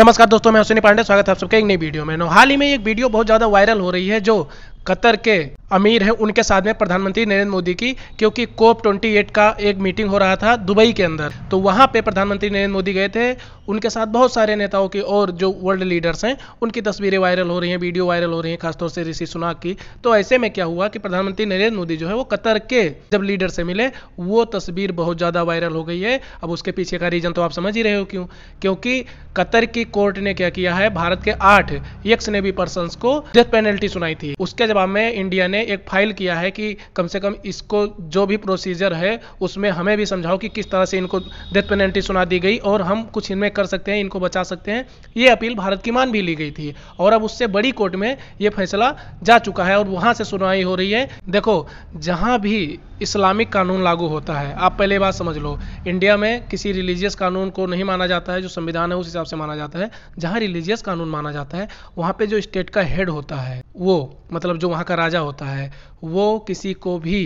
नमस्कार दोस्तों मैं हुसैनी पांडे स्वागत है आप सबके एक नई वीडियो में हाल ही में एक वीडियो बहुत ज़्यादा वायरल हो रही है जो कतर के अमीर हैं उनके साथ में प्रधानमंत्री नरेंद्र मोदी की क्योंकि कोप 28 का एक मीटिंग हो रहा था दुबई के अंदर तो वहां पे प्रधानमंत्री नरेंद्र मोदी गए थे उनके साथ बहुत सारे नेताओं की और जो वर्ल्ड लीडर्स हैं उनकी तस्वीरें वायरल हो रही हैं वीडियो वायरल हो रही हैं खासतौर से ऋषि सुनाक की तो ऐसे में क्या हुआ कि प्रधानमंत्री नरेंद्र मोदी जो है वो कतर के जब लीडर से मिले वो तस्वीर बहुत ज़्यादा वायरल हो गई है अब उसके पीछे का रीज़न तो आप समझ ही रहे हो क्यों क्योंकि कतर की कोर्ट ने क्या किया है भारत के आठ यक्स नेवी पर्सन को डेथ पेनल्टी सुनाई थी उसके जवाब में इंडिया ने एक फाइल किया है कि कम से कम इसको जो भी प्रोसीजर है उसमें हमें भी समझाओ कि किस तरह से इनको डेथ पेनल्टी सुना दी गई और हम कुछ इनमें कर सकते हैं इनको बचा सकते हैं ये अपील भारत की मान भी ली गई थी और अब उससे बड़ी कोर्ट में ये फैसला जा चुका है और वहाँ से सुनवाई हो रही है देखो जहाँ भी इस्लामिक कानून लागू होता है आप पहले बात समझ लो इंडिया में किसी रिलीजियस कानून को नहीं माना जाता है जो संविधान है उस हिसाब से माना जाता है जहाँ रिलीजियस कानून माना जाता है वहाँ पे जो स्टेट का हेड होता है वो मतलब जो वहाँ का राजा होता है वो किसी को भी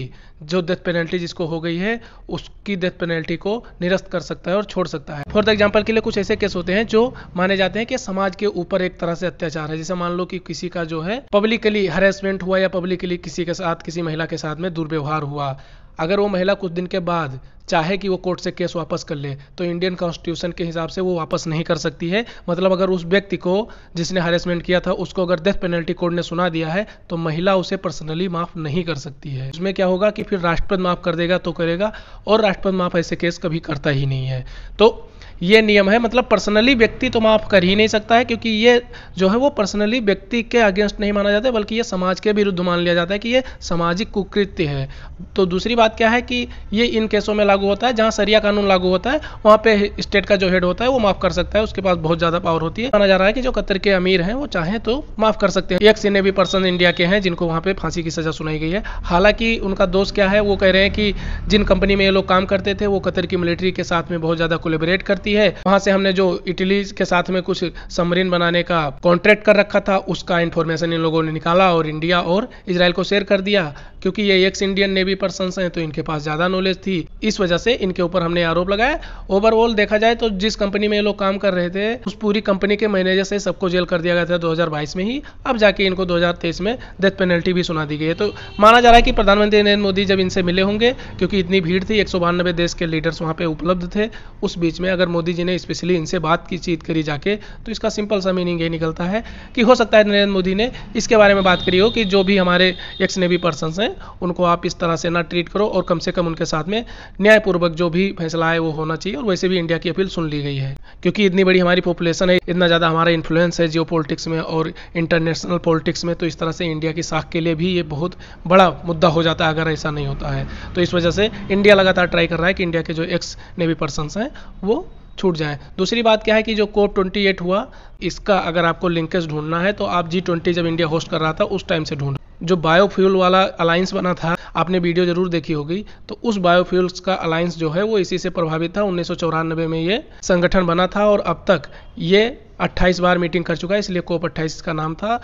जो डेथ पेनल्टी जिसको हो गई है उसकी डेथ पेनल्टी को निरस्त कर सकता है और छोड़ सकता है फॉर एग्जाम्पल के लिए कुछ ऐसे केस होते हैं जो माने जाते हैं कि समाज के ऊपर एक तरह से अत्याचार है जैसे मान लो कि किसी का जो है पब्लिकली हरेसमेंट हुआ या पब्लिकली किसी के साथ किसी महिला के साथ में दुर्व्यवहार हुआ अगर वो महिला कुछ दिन के बाद चाहे कि वो कोर्ट से केस वापस कर ले तो इंडियन कॉन्स्टिट्यूशन के हिसाब से वो वापस नहीं कर सकती है मतलब अगर उस व्यक्ति को जिसने हरेसमेंट किया था उसको अगर डेथ पेनल्टी कोर्ट ने सुना दिया है तो महिला उसे पर्सनली माफ़ नहीं कर सकती है उसमें क्या होगा कि फिर राष्ट्रपति माफ़ कर देगा तो करेगा और राष्ट्रपति माफ़ ऐसे केस कभी करता ही नहीं है तो ये नियम है मतलब पर्सनली व्यक्ति तो माफ़ कर ही नहीं सकता है क्योंकि ये जो है वो पर्सनली व्यक्ति के अगेंस्ट नहीं माना जाता है बल्कि ये समाज के विरुद्ध मान लिया जाता है कि ये सामाजिक कुकृत्य है तो दूसरी बात क्या है कि ये इन केसों में लागू होता है जहाँ सरिया कानून लागू होता है वहाँ पे स्टेट का जो हेड होता है वो माफ कर सकता है उसके पास बहुत ज्यादा पावर होती है माना जा रहा है कि जो कतर के अमीर हैं वो चाहे तो माफ कर सकते हैं एक सीने भी पर्सन इंडिया के हैं जिनको वहाँ पे फांसी की सजा सुनाई गई है हालांकि उनका दोस्त क्या है वो कह रहे हैं कि जिन कंपनी में ये लोग काम करते थे वो कतर की मिलिट्री के साथ में बहुत ज्यादा कोलेबरेट करती है वहाँ से हमने जो इटली के साथ में कुछ समरीन बनाने का कॉन्ट्रैक्ट कर रखा था उसका इन्फॉर्मेशन इन लोगों ने निकाला और इंडिया और इसराइल को शेयर कर दिया क्योंकि ये एक्स इंडियन नेवी पर्सन हैं तो इनके पास ज़्यादा नॉलेज थी इस वजह से इनके ऊपर हमने आरोप लगाया ओवरऑल देखा जाए तो जिस कंपनी में ये लोग काम कर रहे थे उस पूरी कंपनी के मैनेजर से सबको जेल कर दिया गया था दो में ही अब जाके इनको दो में डेथ पेनल्टी भी सुना दी गई है तो माना जा रहा है कि प्रधानमंत्री नरेंद्र मोदी जब इनसे मिले होंगे क्योंकि इतनी भीड़ थी एक देश के लीडर्स वहाँ पे उपलब्ध थे उस बीच में अगर मोदी जी ने स्पेशली इनसे बात की चीत करी जाके तो इसका सिंपल सा मीनिंग ये निकलता है कि हो सकता है नरेंद्र मोदी ने इसके बारे में बात करी हो कि जो भी हमारे एक्स नेवी पर्सन हैं उनको आप इस तरह से ना ट्रीट करो और कम से कम उनके साथ में न्यायपूर्वक जो भी फैसला है वो होना चाहिए और वैसे भी इंडिया की अपील सुन ली गई है क्योंकि इतनी बड़ी हमारी पॉपुलेशन है इतना ज़्यादा हमारा इन्फ्लुएंस है जियो में और इंटरनेशनल पॉलिटिक्स में तो इस तरह से इंडिया की साख के लिए भी ये बहुत बड़ा मुद्दा हो जाता है अगर ऐसा नहीं होता है तो इस वजह से इंडिया लगातार ट्राई कर रहा है कि इंडिया के जो एक्स नेवी पर्सन हैं वो छूट जाए दूसरी बात क्या है कि जो कोप 28 हुआ इसका अगर आपको लिंकेज ढूंढना है तो आप जी ट्वेंटी जब इंडिया होस्ट कर रहा था उस टाइम से ढूंढ जो बायोफ्यूल वाला अलायंस बना था आपने वीडियो जरूर देखी होगी तो उस बायोफ्यूल्स का अलायंस जो है वो इसी से प्रभावित था उन्नीस में ये संगठन बना था और अब तक ये 28 बार मीटिंग कर चुका है इसलिए कोप 28 का नाम था